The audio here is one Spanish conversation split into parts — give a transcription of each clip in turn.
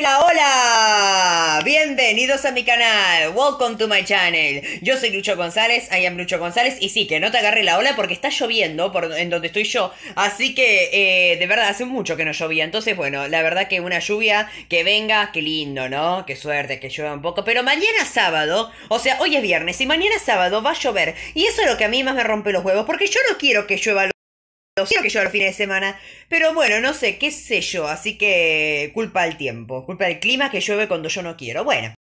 la hola. Bienvenidos a mi canal, welcome to my channel. Yo soy Lucho González, I am Lucho González, y sí, que no te agarre la ola porque está lloviendo por en donde estoy yo, así que, eh, de verdad, hace mucho que no llovía, entonces, bueno, la verdad que una lluvia que venga, qué lindo, ¿no? Qué suerte que llueva un poco, pero mañana sábado, o sea, hoy es viernes, y mañana sábado va a llover, y eso es lo que a mí más me rompe los huevos, porque yo no quiero que llueva quiero que yo el fin de semana. Pero bueno, no sé, qué sé yo. Así que culpa al tiempo. Culpa del clima que llueve cuando yo no quiero. Bueno.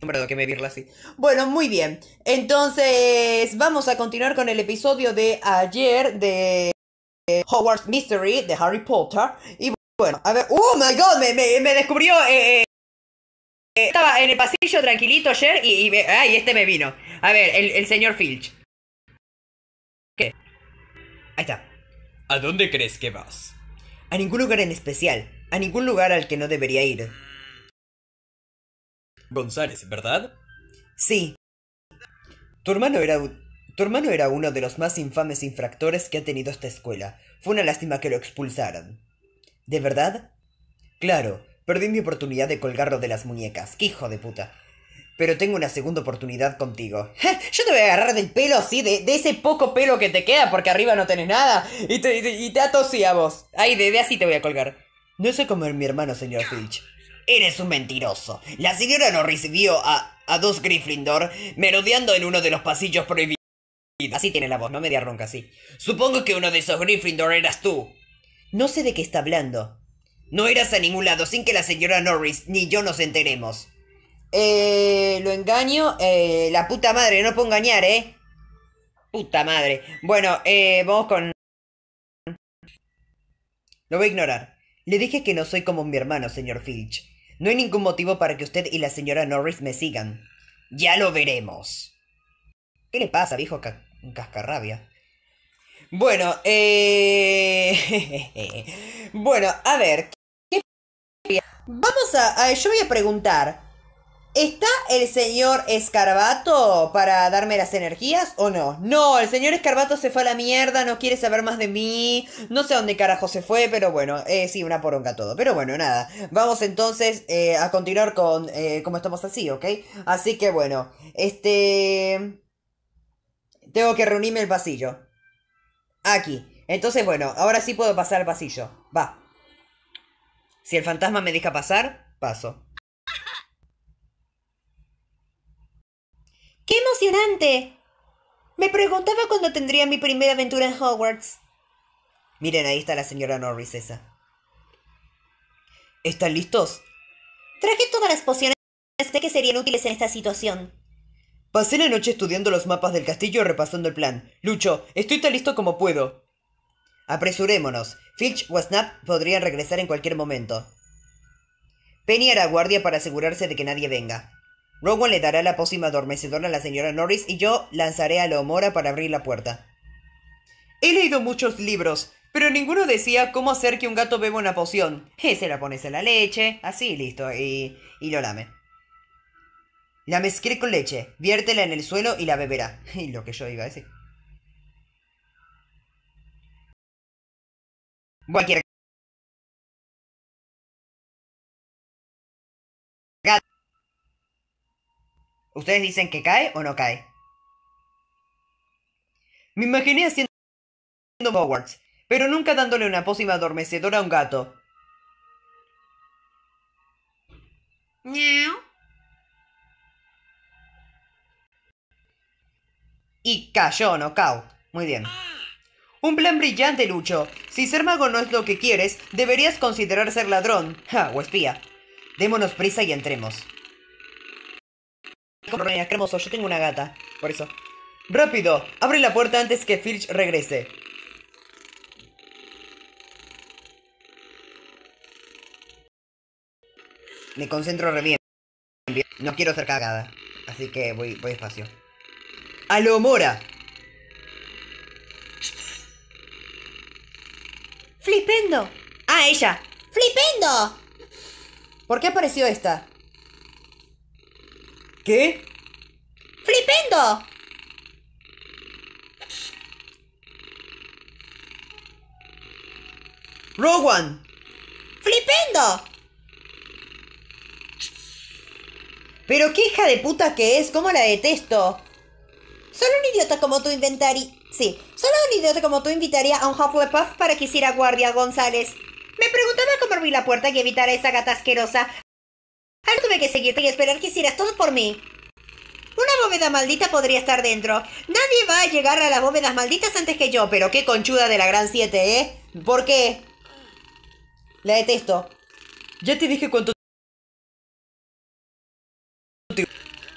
lo que me virla así. Bueno, muy bien. Entonces, vamos a continuar con el episodio de ayer de Hogwarts Mystery de Harry Potter. Y bueno, a ver. ¡Oh my god! Me, descubrió. Eh, eh, estaba en el pasillo tranquilito ayer y, ay, este me vino. A ver, el señor Filch. ¿A dónde crees que vas? A ningún lugar en especial. A ningún lugar al que no debería ir. González, ¿verdad? Sí. Tu hermano era tu hermano era uno de los más infames infractores que ha tenido esta escuela. Fue una lástima que lo expulsaran. ¿De verdad? Claro, perdí mi oportunidad de colgarlo de las muñecas. ¡Qué hijo de puta! pero tengo una segunda oportunidad contigo. Yo te voy a agarrar del pelo así, de, ese poco pelo que te queda porque arriba no tenés nada. Y te, y a vos. Ay, de, así te voy a colgar. No sé cómo es mi hermano, señor Finch. Eres un mentiroso. La señora Norris vio a, a dos Gryffindor merodeando en uno de los pasillos prohibidos. Así tiene la voz, no media ronca así. Supongo que uno de esos Gryffindor eras tú. No sé de qué está hablando. No eras a ningún lado sin que la señora Norris ni yo nos enteremos. Eh, lo engaño. Eh, la puta madre, no puedo engañar, ¿eh? Puta madre. Bueno, eh, vamos con... Lo voy a ignorar. Le dije que no soy como mi hermano, señor Filch. No hay ningún motivo para que usted y la señora Norris me sigan. Ya lo veremos. ¿Qué le pasa, viejo cascarrabia? Bueno, eh... bueno, a ver. Vamos a... Yo voy a preguntar. ¿Está el señor Escarbato para darme las energías o no? No, el señor Escarbato se fue a la mierda, no quiere saber más de mí, no sé a dónde carajo se fue, pero bueno, eh, sí, una poronga todo. Pero bueno, nada, vamos entonces eh, a continuar con eh, cómo estamos así, ¿ok? Así que bueno, este... Tengo que reunirme el pasillo. Aquí. Entonces, bueno, ahora sí puedo pasar al pasillo. Va. Si el fantasma me deja pasar, paso. emocionante! Me preguntaba cuándo tendría mi primera aventura en Hogwarts. Miren, ahí está la señora Norris esa. ¿Están listos? Traje todas las pociones que serían útiles en esta situación. Pasé la noche estudiando los mapas del castillo y repasando el plan. Lucho, estoy tan listo como puedo. Apresurémonos. Filch o Snap podrían regresar en cualquier momento. Penny hará guardia para asegurarse de que nadie venga. Rowan le dará la pócima adormecedora a la señora Norris y yo lanzaré a mora para abrir la puerta. He leído muchos libros, pero ninguno decía cómo hacer que un gato beba una poción. Eh, se la pones en la leche, así, listo, y, y lo lame. La mezclé con leche, viértela en el suelo y la beberá. Y lo que yo iba a decir. Cualquier ¿Ustedes dicen que cae o no cae? Me imaginé haciendo Hogwarts, pero nunca dándole una pócima adormecedora a un gato. Y cayó cao. Muy bien. Un plan brillante, Lucho. Si ser mago no es lo que quieres, deberías considerar ser ladrón. o espía. Démonos prisa y entremos cremoso, yo tengo una gata, por eso. ¡Rápido! ¡Abre la puerta antes que Filch regrese! Me concentro re bien. No quiero ser cagada. Así que voy, voy despacio. ¡A lo mora! ¡Flipendo! ¡Ah, ella! ¡Flipendo! ¿Por qué apareció esta? ¿Qué? ¡Flipendo! ¡Rowan! ¡Flipendo! Pero qué hija de puta que es, cómo la detesto. Solo un idiota como tú inventaría... Sí, solo un idiota como tú invitaría a un Hufflepuff para que hiciera guardia, González. Me preguntaba cómo abrir la puerta y evitar a esa gata asquerosa, Ahora tuve que seguirte y esperar que hicieras todo por mí. Una bóveda maldita podría estar dentro. Nadie va a llegar a las bóvedas malditas antes que yo, pero qué conchuda de la Gran 7, ¿eh? ¿Por qué? La detesto. Ya te dije cuánto...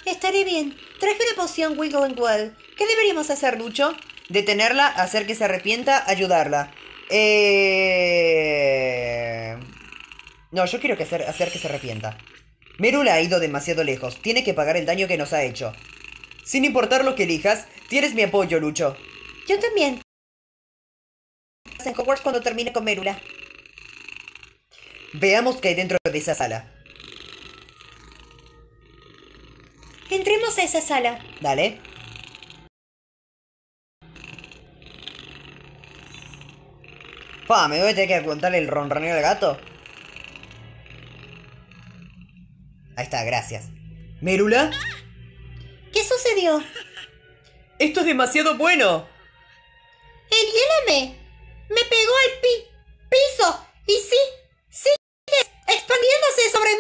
Estaré bien. Traje una poción Wiggle and Well. ¿Qué deberíamos hacer, Lucho? Detenerla, hacer que se arrepienta, ayudarla. Eh... No, yo quiero que hacer, hacer que se arrepienta. Merula ha ido demasiado lejos. Tiene que pagar el daño que nos ha hecho. Sin importar lo que elijas, tienes mi apoyo, Lucho. Yo también. En Hogwarts cuando termine con Merula. Veamos qué hay dentro de esa sala. Entremos a esa sala. Dale. Pa, me voy a tener que aguantar el ronroneo del gato. está, gracias. ¿Mérula? ¿Qué sucedió? Esto es demasiado bueno. El hielo me, pegó al piso y sí, sigue expandiéndose sobre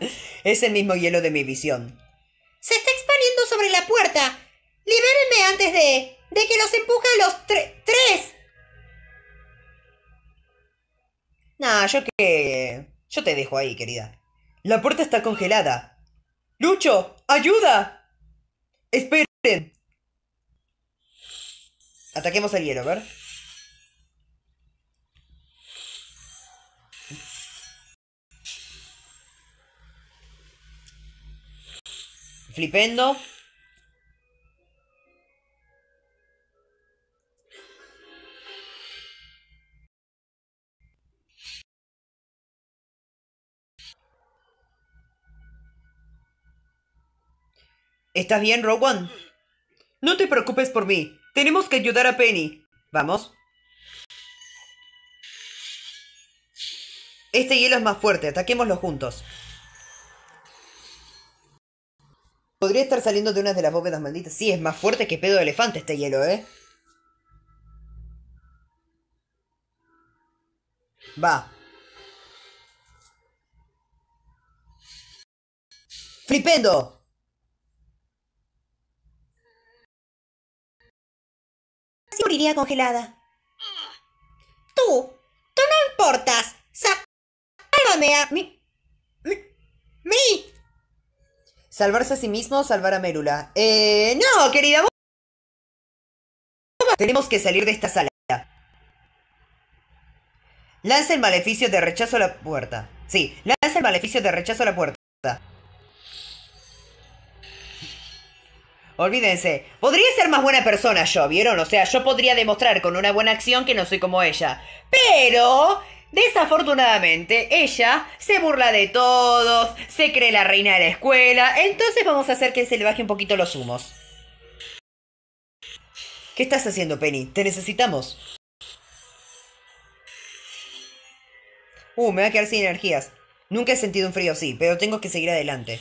mí. es el mismo hielo de mi visión. Se está expandiendo sobre la puerta. Libérenme antes de, que los empuje los tres. Nah, yo que... Yo te dejo ahí, querida. La puerta está congelada. ¡Lucho! ¡Ayuda! ¡Esperen! Ataquemos al hielo, a ver. Flipendo. ¿Estás bien, Rowan? No te preocupes por mí. Tenemos que ayudar a Penny. ¿Vamos? Este hielo es más fuerte. Ataquémoslo juntos. Podría estar saliendo de una de las bóvedas malditas. Sí, es más fuerte que pedo de elefante este hielo, ¿eh? Va. ¡Flipendo! iría congelada. Tú, tú no importas. Sálvame a mí. ¡Mí! Salvarse a sí mismo, salvar a Mérula. Eh, no, querida. Tenemos que salir de esta sala. Lanza el maleficio de rechazo a la puerta. Sí, lanza el maleficio de rechazo a la puerta. Olvídense. Podría ser más buena persona yo, ¿vieron? O sea, yo podría demostrar con una buena acción que no soy como ella. Pero... Desafortunadamente, ella se burla de todos, se cree la reina de la escuela, entonces vamos a hacer que se le baje un poquito los humos. ¿Qué estás haciendo, Penny? Te necesitamos. Uh, me va a quedar sin energías. Nunca he sentido un frío así, pero tengo que seguir adelante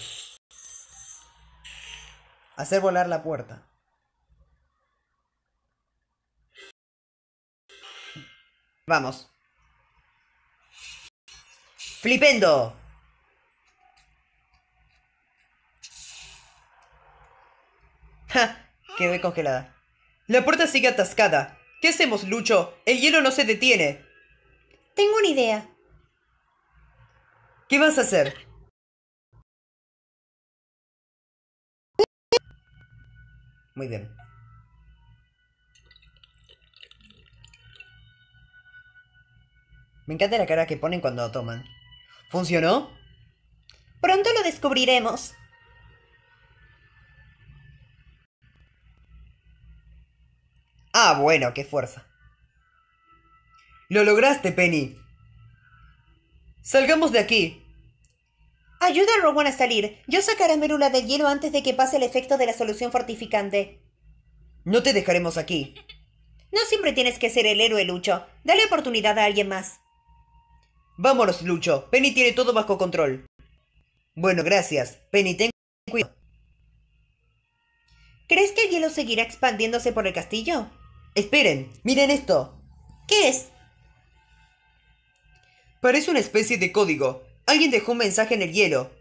hacer volar la puerta. Vamos. Flipendo. Ja, quedé congelada. La puerta sigue atascada. ¿Qué hacemos, Lucho? El hielo no se detiene. Tengo una idea. ¿Qué vas a hacer? Muy bien. Me encanta la cara que ponen cuando toman. ¿Funcionó? Pronto lo descubriremos. Ah, bueno, qué fuerza. Lo lograste, Penny. Salgamos de aquí. Ayuda a Rowan a salir. Yo sacaré a Merula del hielo antes de que pase el efecto de la solución fortificante. No te dejaremos aquí. No siempre tienes que ser el héroe, Lucho. Dale oportunidad a alguien más. Vámonos, Lucho. Penny tiene todo bajo control. Bueno, gracias. Penny, ten cuidado. ¿Crees que el hielo seguirá expandiéndose por el castillo? Esperen, miren esto. ¿Qué es? Parece una especie de código. Alguien dejó un mensaje en el hielo.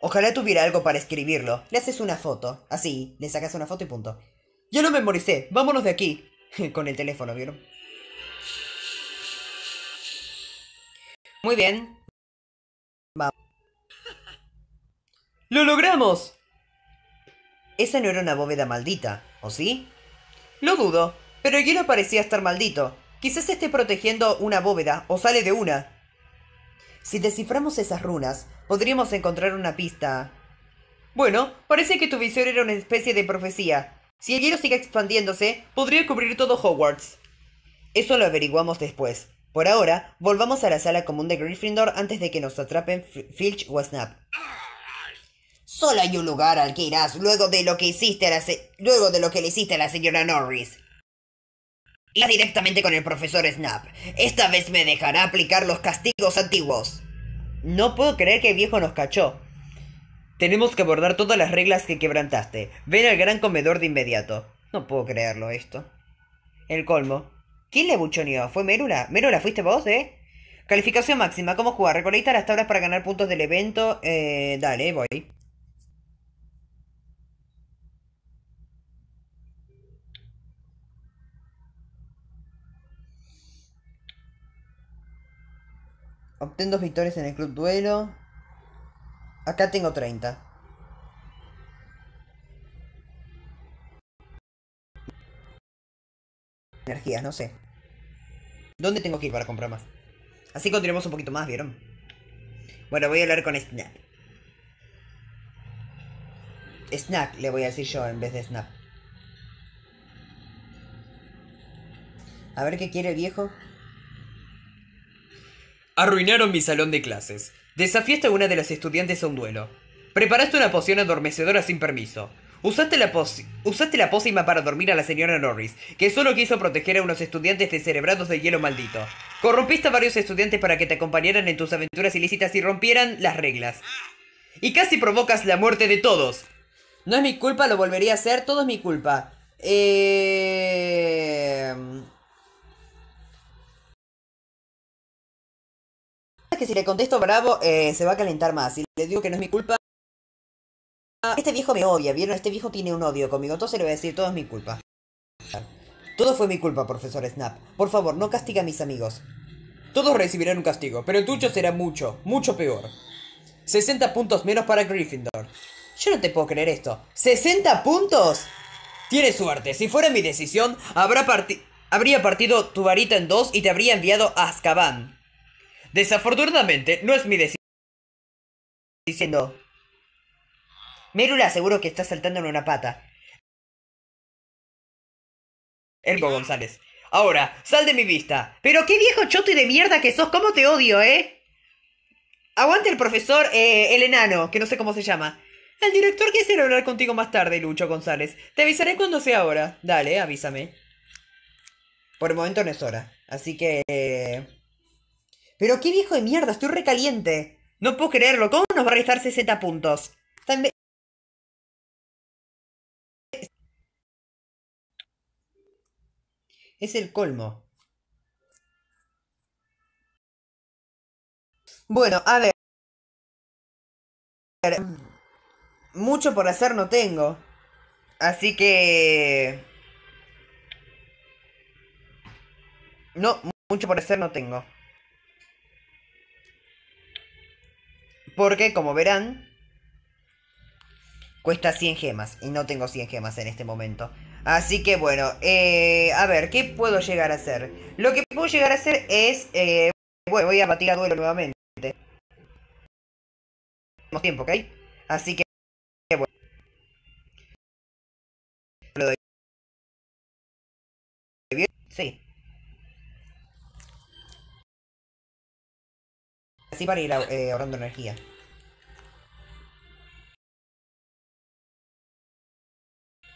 Ojalá tuviera algo para escribirlo. Le haces una foto. Así, le sacas una foto y punto. Ya lo memoricé. Vámonos de aquí. Con el teléfono, ¿vieron? Muy bien. Vamos. ¡Lo logramos! Esa no era una bóveda maldita, ¿o sí? Lo dudo, pero el hielo parecía estar maldito. Quizás esté protegiendo una bóveda o sale de una. Si desciframos esas runas, podríamos encontrar una pista. Bueno, parece que tu visión era una especie de profecía. Si el hielo sigue expandiéndose, podría cubrir todo Hogwarts. Eso lo averiguamos después. Por ahora, volvamos a la sala común de Gryffindor antes de que nos atrapen Filch o Snap. Solo hay un lugar al que irás luego de lo que luego de lo que le hiciste a la señora Norris. Irá directamente con el profesor Snap. Esta vez me dejará aplicar los castigos antiguos. No puedo creer que el viejo nos cachó. Tenemos que abordar todas las reglas que quebrantaste. Ven al gran comedor de inmediato. No puedo creerlo esto. El colmo. ¿Quién le buchoneó? ¿Fue Merula? Merula, fuiste vos, eh? Calificación máxima. ¿Cómo jugar? Recoleta las tablas para ganar puntos del evento. Eh, dale, voy. Obtén dos victorias en el club duelo. Acá tengo 30. Energías, no sé. ¿Dónde tengo que ir para comprar más? Así continuamos un poquito más, ¿vieron? Bueno, voy a hablar con Snap. Snap, le voy a decir yo en vez de Snap. A ver qué quiere el viejo. Arruinaron mi salón de clases. Desafiaste a una de las estudiantes a un duelo. Preparaste una poción adormecedora sin permiso. Usaste la, usaste la pócima para dormir a la señora Norris, que solo quiso proteger a unos estudiantes de cerebrados de hielo maldito. Corrompiste a varios estudiantes para que te acompañaran en tus aventuras ilícitas y rompieran las reglas. Y casi provocas la muerte de todos. No es mi culpa, lo volvería a hacer, todo es mi culpa. Eh... si le contesto bravo, eh, se va a calentar más. Si le digo que no es mi culpa, este viejo me odia, ¿vieron? Este viejo tiene un odio conmigo. Entonces le voy a decir, todo es mi culpa. Todo fue mi culpa, profesor Snap. Por favor, no castiga a mis amigos. Todos recibirán un castigo, pero el tuyo será mucho, mucho peor. 60 puntos menos para Gryffindor. Yo no te puedo creer esto. ¿60 puntos? Tienes suerte. Si fuera mi decisión, habría partido tu varita en dos y te habría enviado a Azkaban. Desafortunadamente, no es mi decisión. Diciendo. ...Mérula, aseguro que está saltando en una pata. Elmo González. Ahora, sal de mi vista. Pero qué viejo choto y de mierda que sos, cómo te odio, ¿eh? Aguante el profesor, eh, el enano, que no sé cómo se llama. El director quisiera hablar contigo más tarde, Lucho González. Te avisaré cuando sea hora. Dale, avísame. Por el momento no es hora. Así que... Eh, pero qué viejo de mierda, estoy recaliente. No puedo creerlo. ¿Cómo nos va a restar 60 puntos? También... Es el colmo. Bueno, a ver. Mucho por hacer no tengo. Así que... No, mucho por hacer no tengo. Porque, como verán, cuesta 100 gemas. Y no tengo 100 gemas en este momento. Así que bueno, eh, a ver, ¿qué puedo llegar a hacer? Lo que puedo llegar a hacer es... Eh, bueno, voy a batir a duelo nuevamente. Tenemos tiempo, ¿ok? Así que... Lo doy. sí. Así para ir eh, ahorrando energía.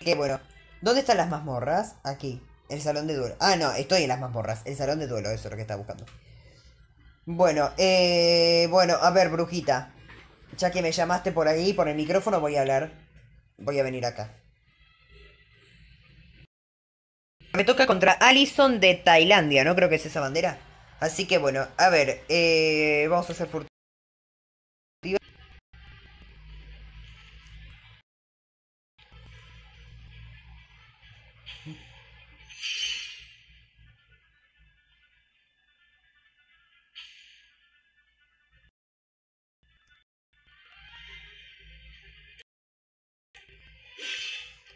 Qué bueno. ¿Dónde están las mazmorras? Aquí. El salón de duelo. Ah, no, estoy en las mazmorras. El salón de duelo, eso es lo que estaba buscando. Bueno, eh, bueno, a ver, brujita. Ya que me llamaste por ahí, por el micrófono, voy a hablar. Voy a venir acá. Me toca contra Allison de Tailandia, ¿no? Creo que es esa bandera. Así que bueno, a ver, eh, vamos a hacer fortuna.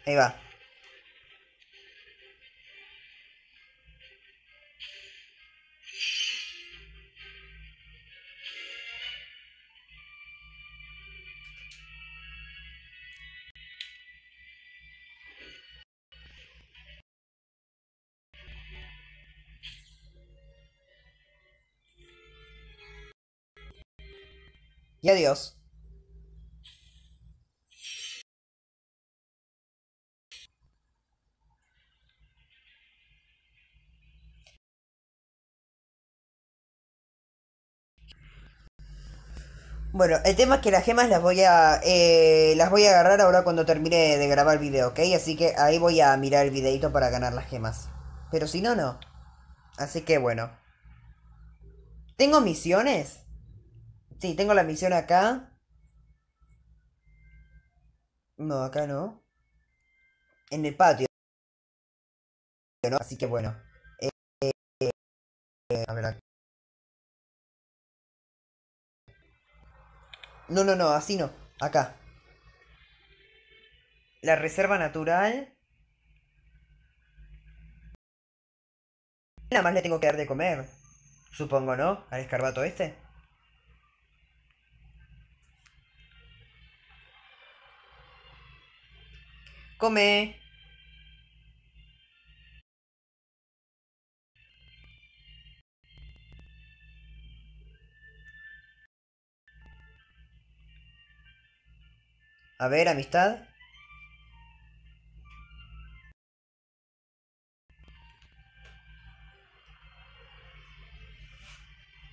Ahí va. y adiós. Bueno, el tema es que las gemas las voy a eh, las voy a agarrar ahora cuando termine de grabar el video, ¿ok? Así que ahí voy a mirar el videito para ganar las gemas. Pero si no, no. Así que bueno. ¿Tengo misiones? Sí, tengo la misión acá. No, acá no. En el patio. ¿no? Así que bueno. Eh, eh, a ver acá. No, no, no, así no. Acá. La reserva natural. Nada más le tengo que dar de comer. Supongo, ¿no? Al escarbato este. Come. A ver, amistad.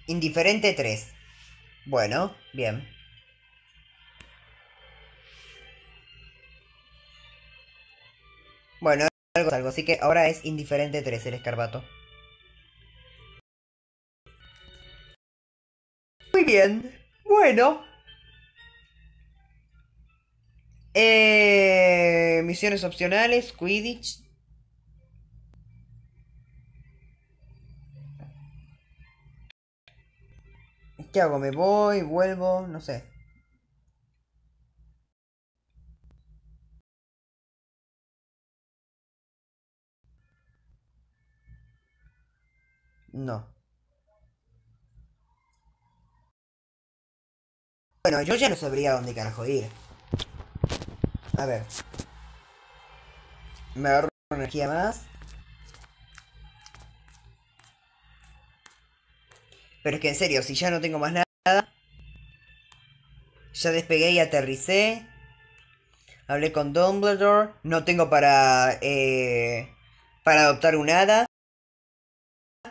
Indiferente 3. Bueno, bien. algo, así que ahora es indiferente 3 el escarbato. Muy bien, bueno. Eh, misiones opcionales, Quidditch. ¿Qué hago? ¿Me voy? ¿Vuelvo? No sé. No. Bueno, yo ya no sabría dónde carajo ir. A ver. Me ahorro energía más. Pero es que en serio, si ya no tengo más nada... Ya despegué y aterricé. Hablé con Dumbledore. No tengo para... Eh, para adoptar un hada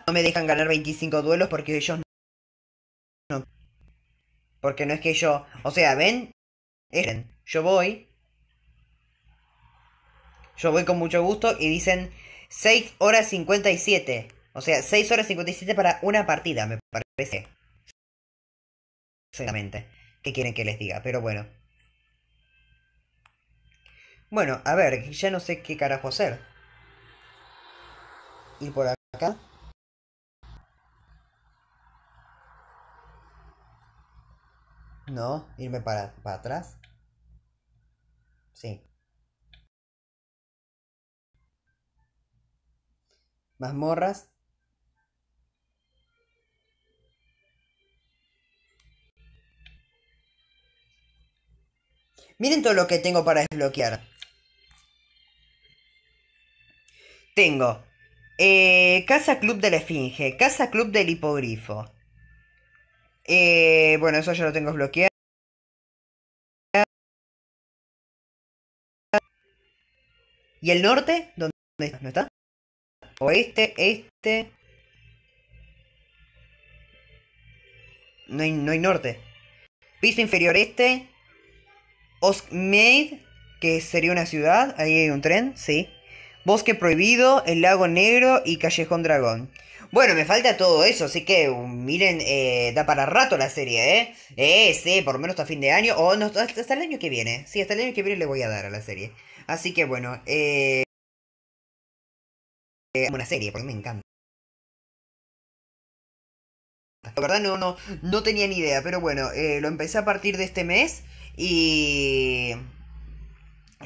no me dejan ganar 25 duelos porque ellos no. Porque no es que yo. O sea, ven. Yo voy. Yo voy con mucho gusto y dicen 6 horas 57. O sea, 6 horas 57 para una partida, me parece. Exactamente. ¿Qué quieren que les diga? Pero bueno. Bueno, a ver, ya no sé qué carajo hacer. Ir por acá. No, irme para, para atrás. Sí. Mazmorras. Miren todo lo que tengo para desbloquear. Tengo eh, Casa Club de la Esfinge, Casa Club del Hipogrifo, eh, bueno, eso ya lo tengo bloqueado. ¿Y el norte? ¿Dónde está? ¿No está? Oeste, este. No hay, norte. Piso inferior este. Osmeid, que sería una ciudad. Ahí hay un tren, sí. Bosque prohibido, el lago negro y callejón dragón. Bueno, me falta todo eso, así que um, miren, eh, da para rato la serie, ¿eh? Eh, sí, por lo menos hasta fin de año, o no, hasta el año que viene. Sí, hasta el año que viene le voy a dar a la serie. Así que bueno, eh... Una eh, serie, porque me encanta. La verdad no, no, no tenía ni idea, pero bueno, eh, lo empecé a partir de este mes y...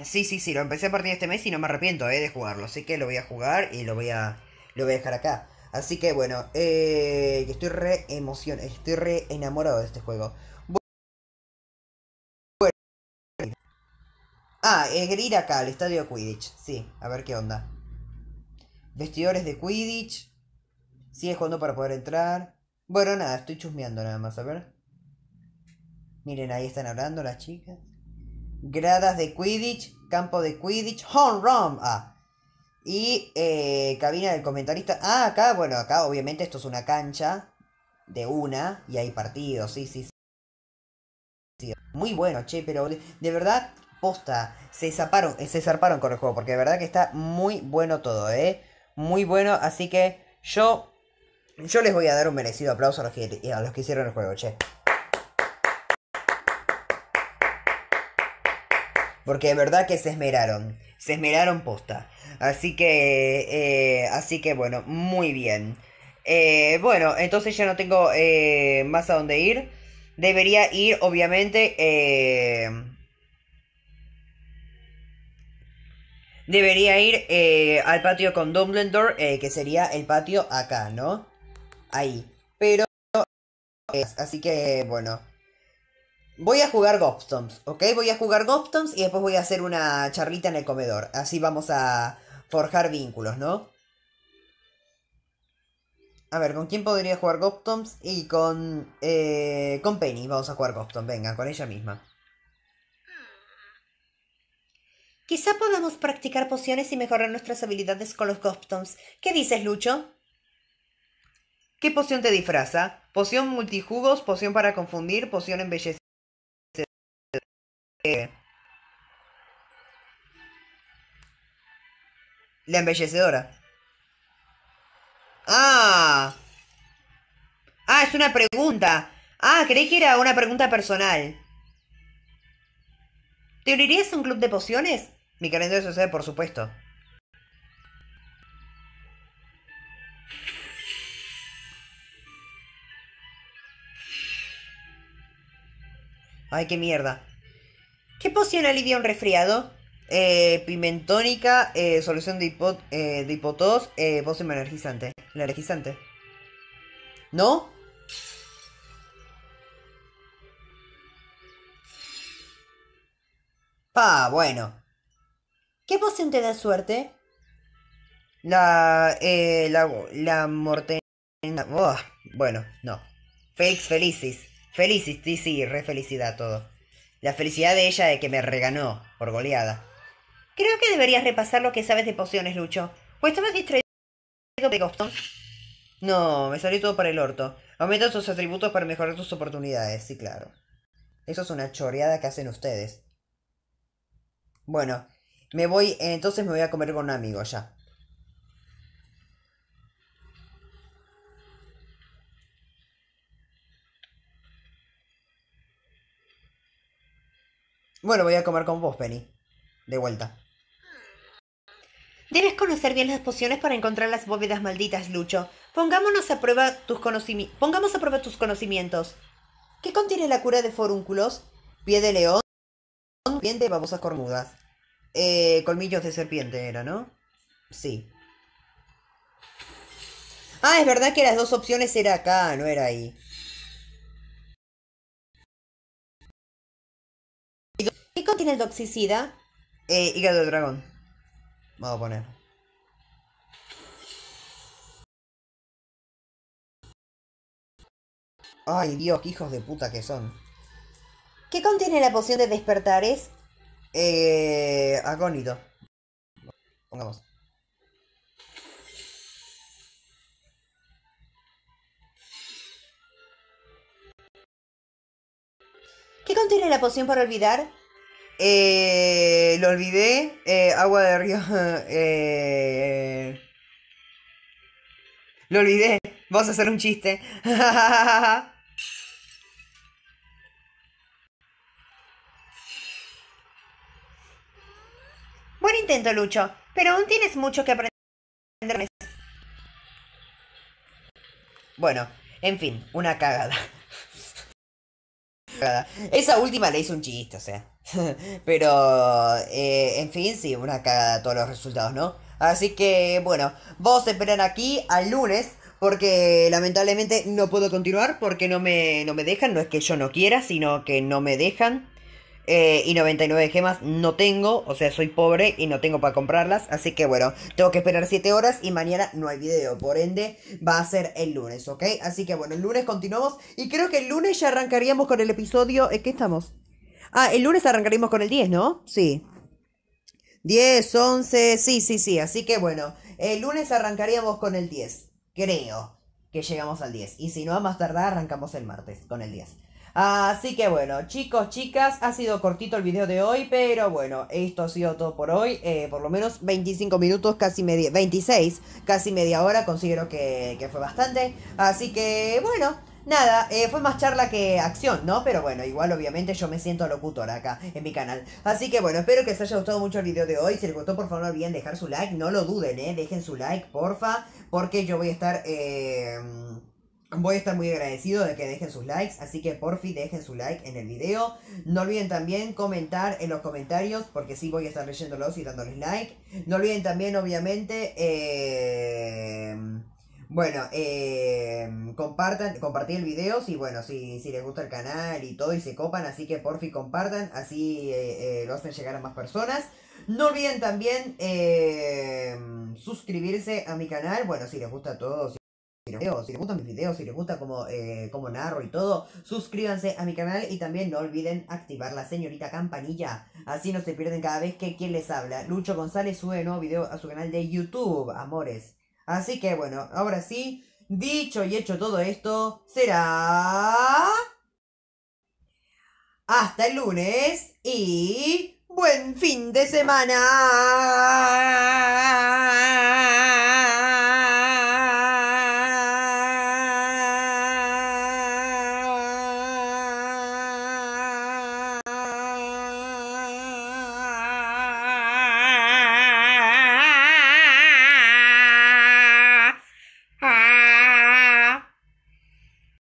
Sí, sí, sí, lo empecé a partir de este mes y no me arrepiento eh, de jugarlo, así que lo voy a jugar y lo voy a, lo voy a dejar acá. Así que bueno, eh, estoy re emocionado, estoy re enamorado de este juego. Ah, ir acá al estadio Quidditch. Sí, a ver qué onda. Vestidores de Quidditch. es cuando para poder entrar. Bueno, nada, estoy chusmeando nada más, a ver. Miren, ahí están hablando las chicas. Gradas de Quidditch, campo de Quidditch, home run. Ah, y eh, cabina del comentarista. Ah, acá, bueno, acá obviamente esto es una cancha de una y hay partidos, sí, sí, sí. Muy bueno, che, pero de verdad, posta, se zaparon, se zarparon con el juego, porque de verdad que está muy bueno todo, ¿eh? Muy bueno, así que yo, yo les voy a dar un merecido aplauso a los que, a los que hicieron el juego, che. Porque de verdad que se esmeraron. Se esmeraron posta. Así que, eh, así que bueno, muy bien. Eh, bueno, entonces ya no tengo eh, más a dónde ir. Debería ir, obviamente. debería ir al patio con Dumbledore, que sería el patio acá, ¿no? Ahí. Pero. así que, bueno. Voy a jugar Gobstones, ¿ok? Voy a jugar Gobstones y después voy a hacer una charlita en el comedor. Así vamos a forjar vínculos, ¿no? A ver, ¿con quién podría jugar Gobstones Y con... Eh, con Penny vamos a jugar Gobstones, Venga, con ella misma. Quizá podamos practicar pociones y mejorar nuestras habilidades con los Gobstones. ¿Qué dices, Lucho? ¿Qué poción te disfraza? Poción multijugos, poción para confundir, poción embellecida la embellecedora. Ah. Ah, es una pregunta. Ah, creí que era una pregunta personal. ¿Te unirías a un club de pociones? Mi calendario sucede, por supuesto. Ay, qué mierda. ¿Qué poción alivia un resfriado? Eh, pimentónica, eh, solución de, hipo, eh, poción eh, energizante. Energizante. ¿No? Pa bueno. ¿Qué poción te da suerte? La. Eh, la. La morte. bueno, no. Felix Felicis. Felicis, sí, sí, re felicidad todo. La felicidad de ella de que me reganó por goleada. Creo que deberías repasar lo que sabes de pociones, Lucho. Pues estabas distraído de No, me salió todo para el orto. Aumenta tus atributos para mejorar tus oportunidades, sí, claro. Eso es una choreada que hacen ustedes. Bueno, me voy, entonces me voy a comer con un amigo ya. Bueno, voy a comer con vos, Penny. De vuelta. Debes conocer bien las pociones para encontrar las bóvedas malditas, Lucho. Pongámonos a prueba tus conocimientos. Pongamos a prueba tus conocimientos. ¿Qué contiene la cura de forúnculos? Pie de león, pie de babosas cornudas. Eh, colmillos de serpiente era, ¿no? Sí. Ah, es verdad que las dos opciones era acá, no era ahí. tiene el toxicida? Eh, hígado del dragón. Vamos a poner. Ay, Dios, qué hijos de puta que son. ¿Qué contiene la poción de despertares? Eh, acónito. Pongamos. ¿Qué contiene la poción para olvidar? Eh, lo olvidé. Eh, agua de río. Eh, lo olvidé. Vamos a hacer un chiste. Buen intento, Lucho. Pero aún tienes mucho que aprender. Bueno, en fin, una cagada. Esa última le hizo un chiste, o sea. Pero, eh, en fin, sí, una cagada todos los resultados, ¿no? Así que, bueno, vos esperan aquí al lunes porque lamentablemente no puedo continuar porque no me, no me dejan, no es que yo no quiera, sino que no me dejan. Eh, y 99 gemas no tengo, o sea, soy pobre y no tengo para comprarlas, así que bueno, tengo que esperar 7 horas y mañana no hay video, por ende va a ser el lunes, ¿ok? Así que bueno, el lunes continuamos y creo que el lunes ya arrancaríamos con el episodio, ¿en qué estamos? Ah, el lunes arrancaríamos con el 10, ¿no? Sí. 10, 11, sí, sí, sí. Así que bueno, el lunes arrancaríamos con el 10. Creo que llegamos al 10. Y si no, a más tardar arrancamos el martes con el 10. Así que bueno, chicos, chicas, ha sido cortito el video de hoy, pero bueno, esto ha sido todo por hoy. Eh, por lo menos 25 minutos, casi media, 26, casi media hora, considero que, que fue bastante. Así que bueno. Nada, eh, fue más charla que acción, ¿no? Pero bueno, igual obviamente yo me siento locutor acá en mi canal. Así que bueno, espero que les haya gustado mucho el video de hoy. Si les gustó, por favor, no olviden dejar su like. No lo duden, ¿eh? Dejen su like, porfa. Porque yo voy a estar... Eh, voy a estar muy agradecido de que dejen sus likes, así que porfi dejen su like en el video. No olviden también comentar en los comentarios, porque sí voy a estar leyéndolos y dándoles like. No olviden también, obviamente, eh... Bueno, em, compartan, compartí el video, si bueno, si, les gusta el canal y todo y se copan, así que porfi compartan, así eh, eh, lo hacen llegar a más personas. No olviden también em, suscribirse a mi canal, bueno, si les gusta todo, si les, si les gustan mis videos, si les gusta como eh, como narro y todo, suscríbanse a mi canal y también no olviden activar la señorita campanilla, así no se pierden cada vez que quien les habla. Lucho González sube nuevo video a su canal de YouTube, amores. Así que bueno, ahora sí, dicho y hecho todo esto, será... Hasta el lunes y... Buen fin de semana.